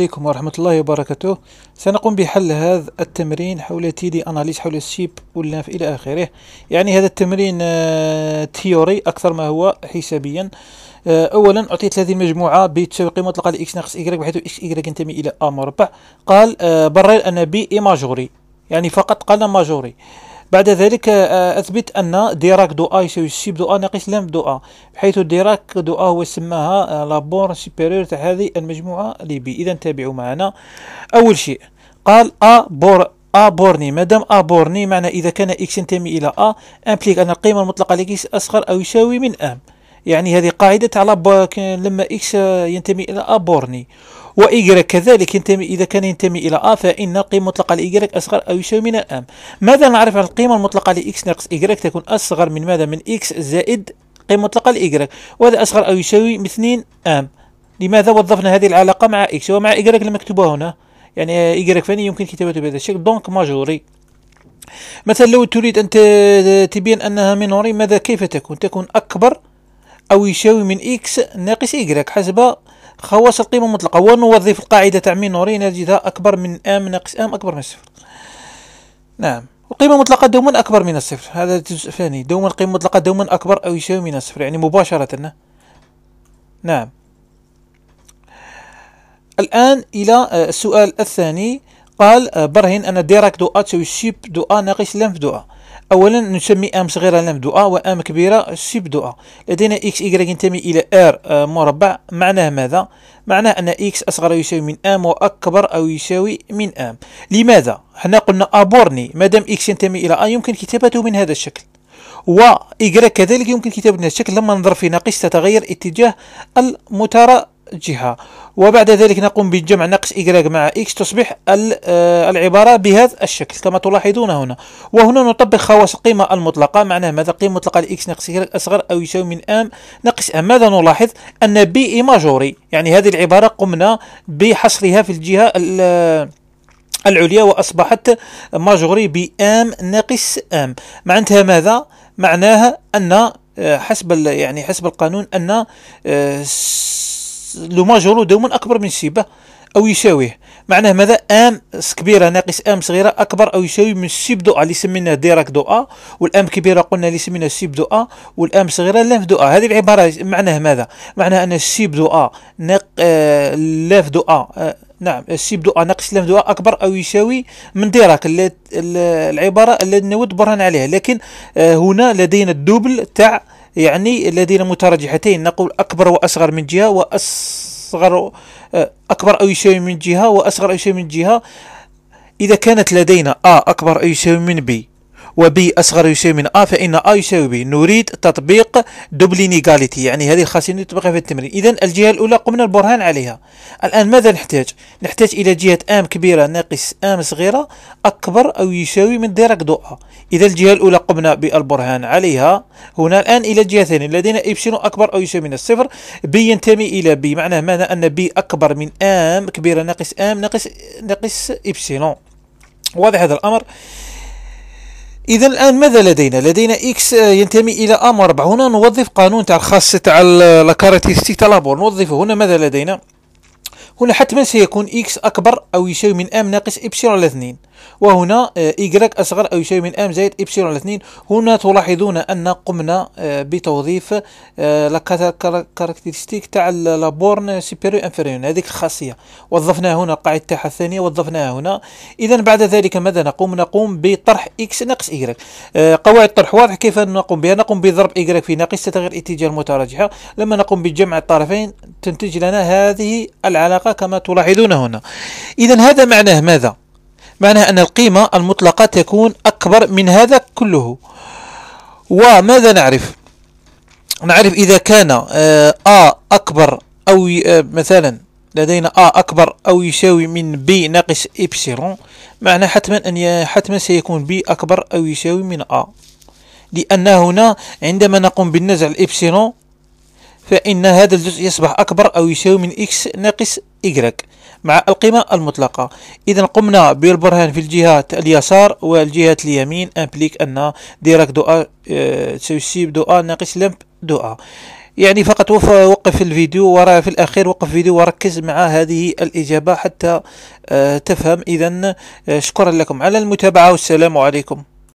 السلام عليكم ورحمة الله وبركاته سنقوم بحل هذا التمرين حول تي دي أناليز حول الشيب واللاف إلى آخره يعني هذا التمرين تيوري آه، أكثر ما هو حسابيا آه، أولا أعطيت هذه المجموعة بتساوي قيمة مطلقه لاكس ناقص إيكغيك بحيث إكس إيكغيك ينتمي إلى أ مربع قال آه، برر أن بي إي ماجوري يعني فقط قال ماجوري بعد ذلك آه، أثبت أن ديراك دو أ يساوي سي دو أ ناقص لام دو أ حيث ديراك دو أ هو سماها آه، لابور سوبيريور تاع هذه المجموعة لي بي إذا تابعوا معنا أول شيء قال أ بور أ بورني مادام أ بورني معنى إذا كان إكس ينتمي إلى أ أمبليك أن القيمة المطلقة لإكس أصغر أو يساوي من أم يعني هذه قاعدة على لما إكس ينتمي إلى أ بورني وإيجريك كذلك ينتمي إذا كان ينتمي إلى أ فإن القيمة المطلقة لإيجريك أصغر أو يساوي من الأم ماذا نعرف عن القيمة المطلقة لإكس ناقص إيجريك تكون أصغر من ماذا من إكس زائد قيمة مطلقة لإيجريك وهذا أصغر أو يساوي من 2 أم لماذا وظفنا هذه العلاقة مع إكس ومع إيجريك المكتوبة هنا يعني إيجريك فاني يمكن كتابته بهذا الشكل دونك ماجوري مثلا لو تريد أن تبين أنها مينوري ماذا كيف تكون تكون أكبر أو يساوي من إكس ناقص إيجريك حسب خواص القيمة المطلقة ونوظف القاعدة تاع مينوري نجدها أكبر من أم ناقص أم أكبر من صفر نعم القيمة المطلقة دوما أكبر من الصفر هذا الجزء الثاني دوما القيمة المطلقة دوما أكبر أو يساوي من الصفر يعني مباشرة نعم الآن إلى آه، السؤال الثاني قال آه، برهن أن ديراك دو ا تساوي سيب دو ا ناقص لام في ا أولا نسمي أم صغيرة لام ا وأم كبيرة سيب دو ا لدينا إكس إيكغيك ينتمي إلى آر آه، مربع معناه ماذا؟ معناه أن إكس أصغر يساوي من أم وأكبر أو يساوي من أم لماذا؟ حنا قلنا أبورني مادام إكس ينتمي إلى أ يمكن كتابته من هذا الشكل و كذلك يمكن كتابة من هذا الشكل لما ننظر في ناقص تتغير اتجاه المترا جهة وبعد ذلك نقوم بجمع ناقص Y مع X تصبح آه، العبارة بهذا الشكل كما تلاحظون هنا وهنا نطبق خواص القيمة المطلقة معناه ماذا قيمة مطلقة X ناقص Y أصغر أو يساوي من أم ناقص أم ماذا نلاحظ أن بي إي ماجوري يعني هذه العبارة قمنا بحصرها في الجهة آه، العليا وأصبحت ماجوري بأم ناقص أم معناتها ماذا؟ معناها أن آه، حسب يعني حسب القانون أن لو ماجورو دوما أكبر من الشبه أو يساويه معناه ماذا ام كبيرة ناقص ام صغيرة أكبر أو يساوي من الشيب دو أ اللي سميناه ديراك دو أ والام كبيرة قلنا اللي سميناه الشيب دو أ والام صغيرة لاف دو أ هذه العبارة معناه ماذا معناه أن الشيب دو أ ناق آه، لاف دو أ آه، نعم السيب دو أ ناقص لاف دو أ أكبر أو يساوي من ديراك العبارة التي نود برهان عليها لكن آه، هنا لدينا الدوبل تاع يعني لدينا مترجحتين نقول أكبر وأصغر من جهة وأصغر آه، أكبر أو يساوي من جهة وأصغر أو يساوي من جهة إذا كانت لدينا A أكبر أو يساوي من B وبي أصغر يساوي من أ فإن أ يساوي بي نريد تطبيق دوبل إينيغاليتي يعني هذه الخاصية نطبقها في التمرين إذا الجهة الأولى قمنا البرهان عليها الآن ماذا نحتاج؟ نحتاج إلى جهة أم كبيرة ناقص أم صغيرة أكبر أو يساوي من ديراك دو أ إذا الجهة الأولى قمنا بالبرهان عليها هنا الآن إلى الجهة الثانية لدينا ايبسيلون أكبر أو يساوي من الصفر بي ينتمي إلى بي معناه معنى أن بي أكبر من أم كبيرة ناقص أم ناقص ناقص ايبسيلون واضح هذا الأمر اذا الان ماذا لدينا لدينا اكس آه، ينتمي الى ام 4 هنا نوظف قانون تاع الخاص تاع آه، لاكاراتيستي تاع لابور نوظفه هنا ماذا لدينا هنا حتما سيكون اكس اكبر او يساوي من ام ناقص ابسيلون على 2 وهنا آه، إيكغيك أصغر أو يساوي من أم زائد إبسيلون على اثنين هنا تلاحظون أن قمنا آه، بتوظيف الكاركتيرستيك آه، تاع لابورن سوبيريو انفيريون هذيك الخاصية وظفناها هنا القاعدة تاعها الثانية وظفناها هنا إذا بعد ذلك ماذا نقوم نقوم بطرح إكس ناقص إيكغيك قواعد الطرح واضح كيف نقوم بها نقوم بضرب إيكغيك في ناقص تتغير الإتجاه المتراجحة لما نقوم بجمع الطرفين تنتج لنا هذه العلاقة كما تلاحظون هنا إذا هذا معناه ماذا معناه أن القيمة المطلقة تكون أكبر من هذا كله وماذا نعرف نعرف إذا كان آه، أ أكبر أو آه، مثلا لدينا أ أكبر أو يساوي من بي ناقص إبسيلون معنى حتما أن حتما سيكون بي أكبر أو يساوي من أ لأن هنا عندما نقوم بالنزع الإبسيلون فإن هذا الجزء يصبح أكبر أو يساوي من إكس ناقص Y مع القيمة المطلقة إذا قمنا بالبرهان في الجهة اليسار والجهة اليمين امبليك أن ديراك دو أ آه، سيسيب دو أ ناقص لمب دو أ يعني فقط وقف الفيديو ورا في الأخير وقف الفيديو وركز مع هذه الإجابة حتى آه، تفهم إذا آه، شكرا لكم على المتابعة والسلام عليكم